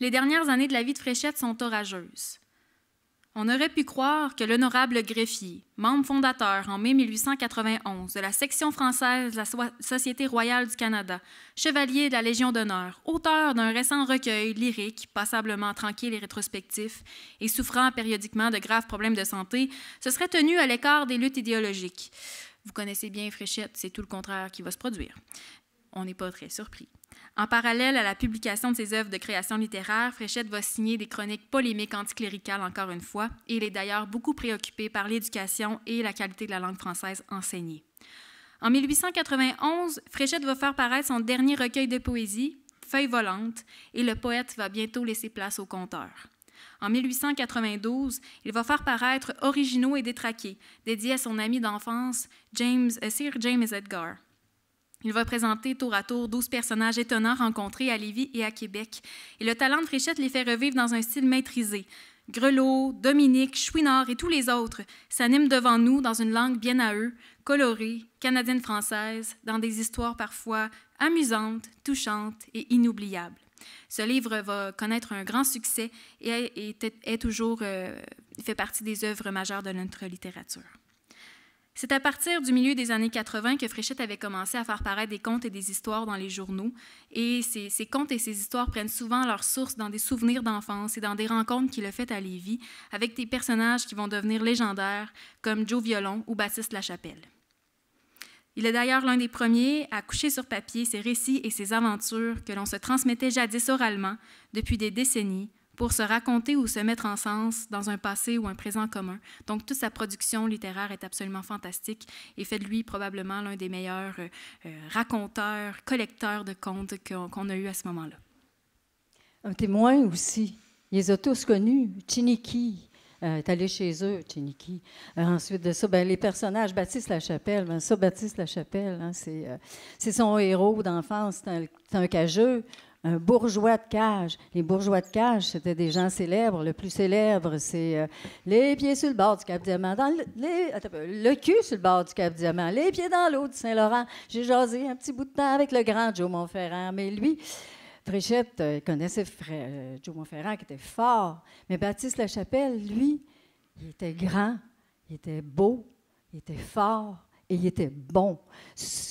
Les dernières années de la vie de Fréchette sont orageuses. On aurait pu croire que l'honorable greffier, membre fondateur en mai 1891 de la section française de la Société royale du Canada, chevalier de la Légion d'honneur, auteur d'un récent recueil lyrique, passablement tranquille et rétrospectif, et souffrant périodiquement de graves problèmes de santé, se serait tenu à l'écart des luttes idéologiques. Vous connaissez bien Fréchette, c'est tout le contraire qui va se produire on n'est pas très surpris. En parallèle à la publication de ses œuvres de création littéraire, Fréchette va signer des chroniques polémiques anticléricales encore une fois, et il est d'ailleurs beaucoup préoccupé par l'éducation et la qualité de la langue française enseignée. En 1891, Fréchette va faire paraître son dernier recueil de poésie, Feuilles volantes », et le poète va bientôt laisser place au conteur. En 1892, il va faire paraître Originaux et détraqués, dédié à son ami d'enfance, James, euh, Sir James Edgar. Il va présenter tour à tour 12 personnages étonnants rencontrés à Lévis et à Québec. Et le talent de Richette les fait revivre dans un style maîtrisé. Grelot, Dominique, Chouinard et tous les autres s'animent devant nous dans une langue bien à eux, colorée, canadienne-française, dans des histoires parfois amusantes, touchantes et inoubliables. Ce livre va connaître un grand succès et est, toujours euh, fait partie des œuvres majeures de notre littérature. C'est à partir du milieu des années 80 que Fréchette avait commencé à faire paraître des contes et des histoires dans les journaux. Et ces, contes et ces histoires prennent souvent leur source dans des souvenirs d'enfance et dans des rencontres qu'il a faites à Lévis avec des personnages qui vont devenir légendaires comme Joe Violon ou Baptiste Lachapelle. Il est d'ailleurs l'un des premiers à coucher sur papier ses récits et ses aventures que l'on se transmettait jadis oralement depuis des décennies pour se raconter ou se mettre en sens dans un passé ou un présent commun. Donc toute sa production littéraire est absolument fantastique et fait de lui probablement l'un des meilleurs euh, euh, raconteurs, collecteurs de contes qu'on a eu à ce moment-là. Un témoin aussi. Il les a tous connus. Chiniki, euh, est allé chez eux, Chiniki. ensuite de ça, ben, les personnages, Baptiste la ben, ça, Baptiste La Chapelle. Hein, c'est, son héros d'enfance, c'est un, un, cageux. Un bourgeois de cage. Les bourgeois de cage, c'était des gens célèbres. Le plus célèbre, c'est euh, les pieds sur le bord du Cap-Diamant, le cul sur le bord du Cap-Diamant, les pieds dans l'eau du Saint-Laurent. J'ai jasé un petit bout de temps avec le grand Joe Montferrand, mais lui, Fréchette euh, connaissait euh, Joe Montferrand, qui était fort. Mais Baptiste Lachapelle, lui, il était grand, il était beau, il était fort. Et il était bon.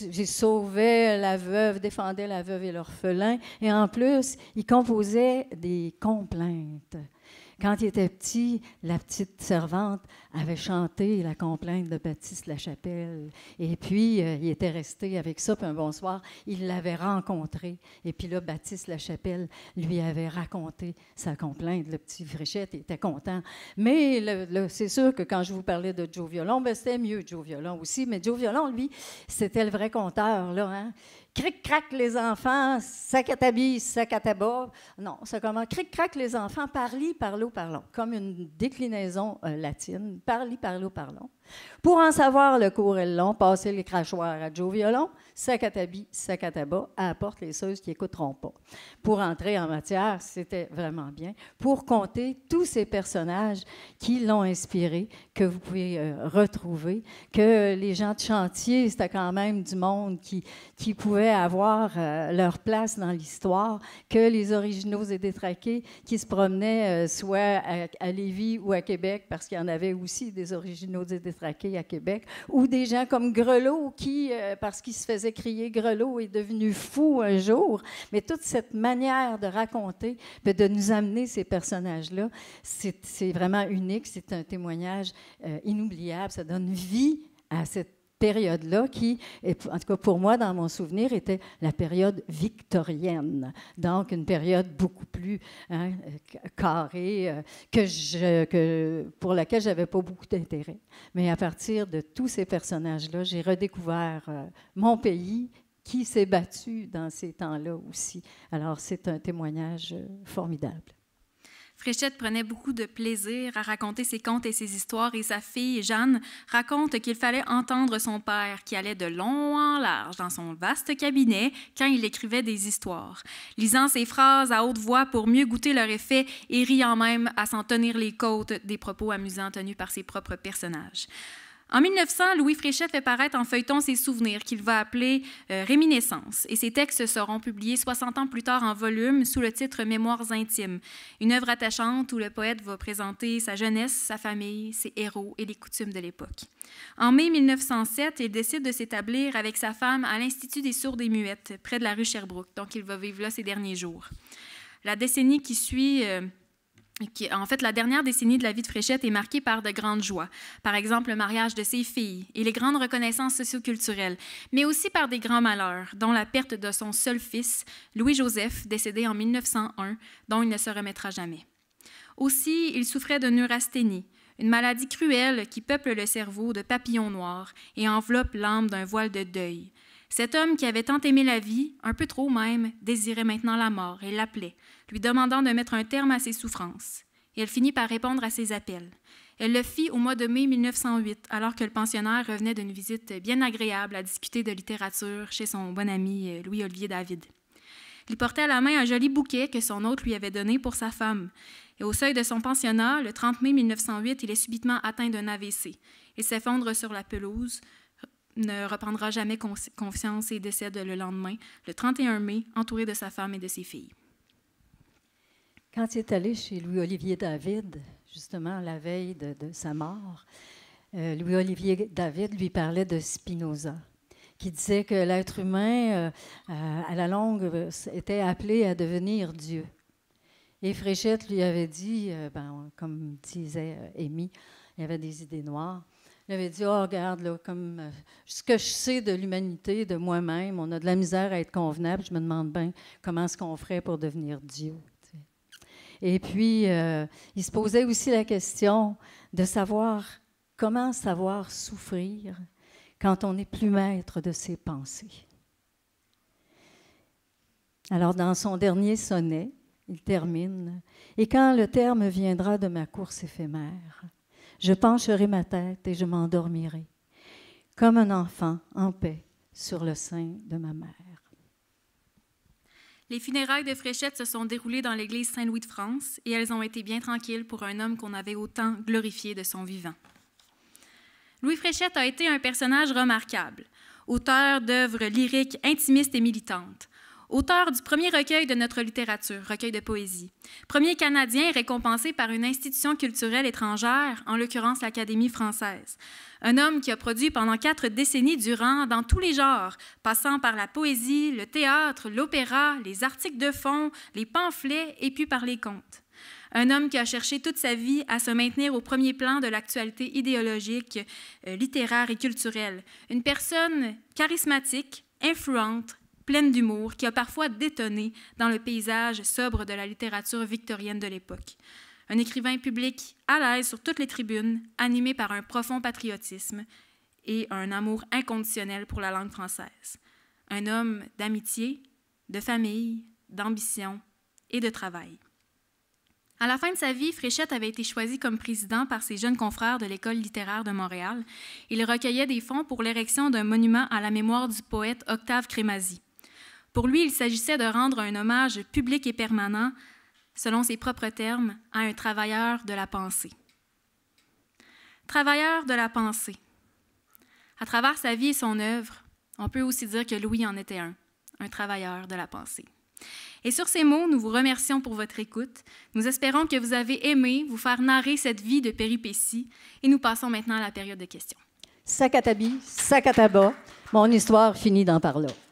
J'ai sauvé la veuve, défendait la veuve et l'orphelin. Et en plus, il composait des complaintes. Quand il était petit, la petite servante avait chanté la complainte de Baptiste Lachapelle. Et puis, euh, il était resté avec ça. Puis un bonsoir, il l'avait rencontré. Et puis là, Baptiste Lachapelle lui avait raconté sa complainte. Le petit Fréchette était content. Mais c'est sûr que quand je vous parlais de Joe Violon, ben, c'était mieux Joe Violon aussi. Mais Joe Violon, lui, c'était le vrai conteur. Là, hein? cric-crac les enfants, à sacataba. Non, ça comment? cric-crac les enfants, parli, parlo, parlons, comme une déclinaison euh, latine, parli, parlo, parlons. Pour en savoir le cours et le long, passer les crachoirs à Joe Violon, sac à tabis, sac à tabac, les seuls qui écouteront pas. Pour entrer en matière, c'était vraiment bien. Pour compter tous ces personnages qui l'ont inspiré, que vous pouvez euh, retrouver, que les gens de chantier, c'était quand même du monde qui, qui pouvait avoir euh, leur place dans l'histoire, que les originaux et détraqués qui se promenaient euh, soit à, Lévis ou à Québec, parce qu'il y en avait aussi des originaux et détraqués détraqués à Québec, ou des gens comme Grelot qui, euh, parce qu'il se faisait crier Grelot, est devenu fou un jour. Mais toute cette manière de raconter, ben, de nous amener ces personnages-là, c'est vraiment unique, c'est un témoignage euh, inoubliable, ça donne vie à cette période-là qui, en tout cas pour moi, dans mon souvenir, était la période victorienne. Donc, une période beaucoup plus hein, carrée euh, que, je, que pour laquelle je n'avais pas beaucoup d'intérêt. Mais à partir de tous ces personnages-là, j'ai redécouvert euh, mon pays qui s'est battu dans ces temps-là aussi. Alors, c'est un témoignage euh, formidable. Fréchette prenait beaucoup de plaisir à raconter ses contes et ses histoires et sa fille, Jeanne, raconte qu'il fallait entendre son père qui allait de long en large dans son vaste cabinet quand il écrivait des histoires, lisant ses phrases à haute voix pour mieux goûter leur effet et riant même à s'en tenir les côtes des propos amusants tenus par ses propres personnages. En 1900, Louis Fréchette fait paraître en feuilleton ses souvenirs qu'il va appeler euh, Réminiscences, et ses textes seront publiés 60 ans plus tard en volume sous le titre Mémoires intimes, une œuvre attachante où le poète va présenter sa jeunesse, sa famille, ses héros et les coutumes de l'époque. En mai 1907, il décide de s'établir avec sa femme à l'Institut des sourds et muettes, près de la rue Sherbrooke, donc il va vivre là ses derniers jours. La décennie qui suit... Euh, en fait, la dernière décennie de la vie de Fréchette est marquée par de grandes joies. Par exemple, le mariage de ses filles et les grandes reconnaissances socioculturelles, mais aussi par des grands malheurs, dont la perte de son seul fils, Louis-Joseph, décédé en 1901, dont il ne se remettra jamais. Aussi, il souffrait de neurasthénie, une maladie cruelle qui peuple le cerveau de papillons noirs et enveloppe l'âme d'un voile de deuil. Cet homme qui avait tant aimé la vie, un peu trop même, désirait maintenant la mort et l'appelait, lui demandant de mettre un terme à ses souffrances. Et elle finit par répondre à ses appels. Elle le fit au mois de mai 1908, alors que le pensionnaire revenait d'une visite bien agréable à discuter de littérature chez son bon ami euh, Louis-Olivier David. Il portait à la main un joli bouquet que son hôte lui avait donné pour sa femme. Et au seuil de son pensionnat, le 30 mai 1908, il est subitement atteint d'un AVC. Il s'effondre sur la pelouse, ne reprendra jamais confiance et décède le lendemain, le 31 mai, entouré de sa femme et de ses filles. Quand il est allé chez Louis-Olivier David, justement la veille de, sa mort, euh, Louis-Olivier David lui parlait de Spinoza, qui disait que l'être humain, euh, euh, à la longue, était appelé à devenir Dieu. Et Fréchette lui avait dit, ben, comme disait Amy, il avait des idées noires. Il avait dit, oh, regarde, comme ce que je sais de l'humanité, de moi-même, on a de la misère à être convenable. Je me demande bien comment est-ce qu'on ferait pour devenir Dieu. Et puis, euh, il se posait aussi la question de savoir comment savoir souffrir quand on n'est plus maître de ses pensées. Alors, dans son dernier sonnet, il termine Et quand le terme viendra de ma course éphémère, je pencherai ma tête et je m'endormirai, comme un enfant en paix sur le sein de ma mère. Les funérailles de Fréchette se sont déroulées dans l'église Saint-Louis de France et elles ont été bien tranquilles pour un homme qu'on avait autant glorifié de son vivant. Louis Fréchette a été un personnage remarquable, auteur d'œuvres lyriques intimistes et militantes, auteur du premier recueil de notre littérature, recueil de poésie, premier Canadien récompensé par une institution culturelle étrangère, en l'occurrence l'Académie française, un homme qui a produit pendant quatre décennies durant dans tous les genres, passant par la poésie, le théâtre, l'opéra, les articles de fond, les pamphlets et puis par les contes. Un homme qui a cherché toute sa vie à se maintenir au premier plan de l'actualité idéologique, euh, littéraire et culturelle. Une personne charismatique, influente, pleine d'humour, qui a parfois détonné dans le paysage sobre de la littérature victorienne de l'époque un écrivain public à l'aise sur toutes les tribunes, animé par un profond patriotisme et un amour inconditionnel pour la langue française. Un homme d'amitié, de famille, d'ambition et de travail. À la fin de sa vie, Fréchette avait été choisi comme président par ses jeunes confrères de l'École littéraire de Montréal. Il recueillait des fonds pour l'érection d'un monument à la mémoire du poète Octave Crémazie. Pour lui, il s'agissait de rendre un hommage public et permanent selon ses propres termes, à un travailleur de la pensée. Travailleur de la pensée. À travers sa vie et son œuvre, on peut aussi dire que Louis en était un, un travailleur de la pensée. Et sur ces mots, nous vous remercions pour votre écoute. Nous espérons que vous avez aimé vous faire narrer cette vie de péripéties et nous passons maintenant à la période de questions. Sakatabi, Sakataba, mon histoire finit d'en parler.